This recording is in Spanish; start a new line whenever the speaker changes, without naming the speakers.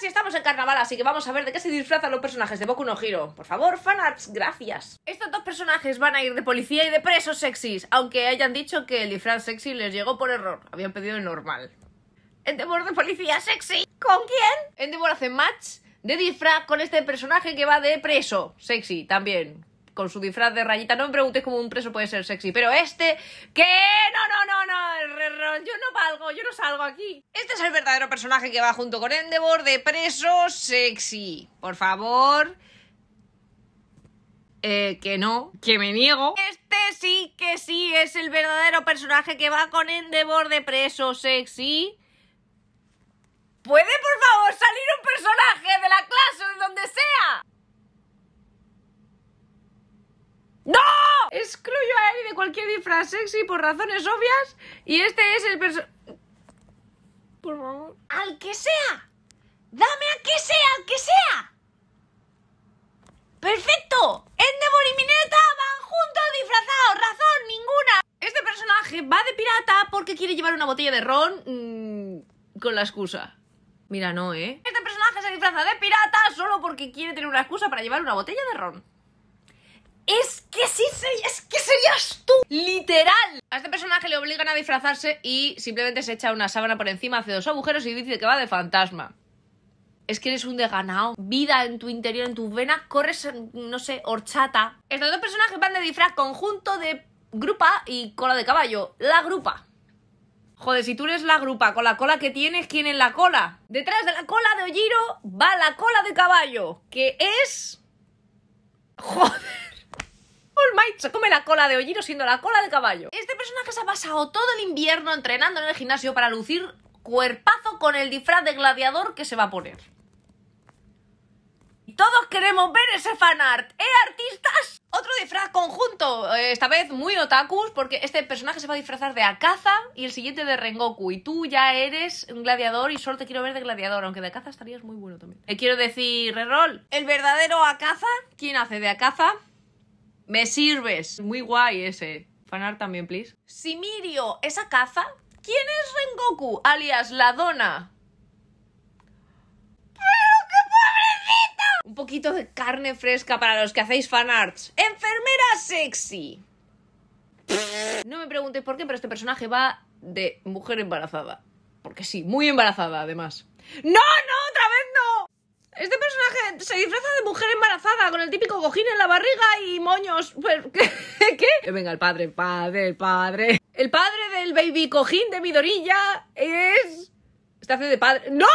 Y estamos en carnaval, así que vamos a ver de qué se disfrazan los personajes de Boku no Hero Por favor, fanarts, gracias. Estos dos personajes van a ir de policía y de preso, sexys, aunque hayan dicho que el disfraz sexy les llegó por error. Habían pedido el normal. Endeavor de policía sexy. ¿Con quién? Endeavor hace match de disfraz con este personaje que va de preso sexy también con su disfraz de rayita. No me preguntes cómo un preso puede ser sexy, pero este, que no, no, no, no, yo no valgo, yo no salgo aquí. Este es el verdadero personaje que va junto con Endeavor de preso sexy. Por favor. Eh, que no, que me niego. Este sí que sí es el verdadero personaje que va con Endeavor de preso sexy. ¿Puede, por favor? excluyo a él de cualquier disfraz sexy por razones obvias y este es el perso... Por favor. ¡Al que sea! ¡Dame al que sea, al que sea! ¡Perfecto! Endemol y Mineta van juntos disfrazados, razón ninguna. Este personaje va de pirata porque quiere llevar una botella de ron mm, con la excusa. Mira, no, ¿eh? Este personaje se disfraza de pirata solo porque quiere tener una excusa para llevar una botella de ron. Es que sí es que serías tú, literal. A este personaje le obligan a disfrazarse y simplemente se echa una sábana por encima, hace dos agujeros y dice que va de fantasma. Es que eres un desganado. Vida en tu interior, en tus venas, corres, no sé, horchata. Estos dos personajes van de disfraz conjunto de grupa y cola de caballo. La grupa. Joder, si tú eres la grupa con la cola que tienes, ¿quién es la cola? Detrás de la cola de Ojiro va la cola de caballo, que es... Joder se come la cola de Ojiro siendo la cola de caballo. Este personaje se ha pasado todo el invierno entrenando en el gimnasio para lucir cuerpazo con el disfraz de gladiador que se va a poner. todos queremos ver ese fanart, ¿eh, artistas? Otro disfraz conjunto, eh, esta vez muy otakus, porque este personaje se va a disfrazar de Akaza y el siguiente de Rengoku. Y tú ya eres un gladiador y solo te quiero ver de gladiador, aunque de Akaza estarías muy bueno también. Eh, quiero decir, Rerol, el verdadero Akaza, ¿quién hace de Akaza? Me sirves. Muy guay ese. Fanart también, please. Simirio, ¿esa caza? ¿Quién es Rengoku, alias la dona? ¡Pero qué pobrecita! Un poquito de carne fresca para los que hacéis fanarts. ¡Enfermera sexy! No me preguntéis por qué, pero este personaje va de mujer embarazada. Porque sí, muy embarazada además. ¡No, no! Este personaje se disfraza de mujer embarazada con el típico cojín en la barriga y moños. Pues, ¿Qué? Que Venga, el padre, el padre, el padre. El padre del baby cojín de Midorilla es. Está haciendo de padre. ¡No!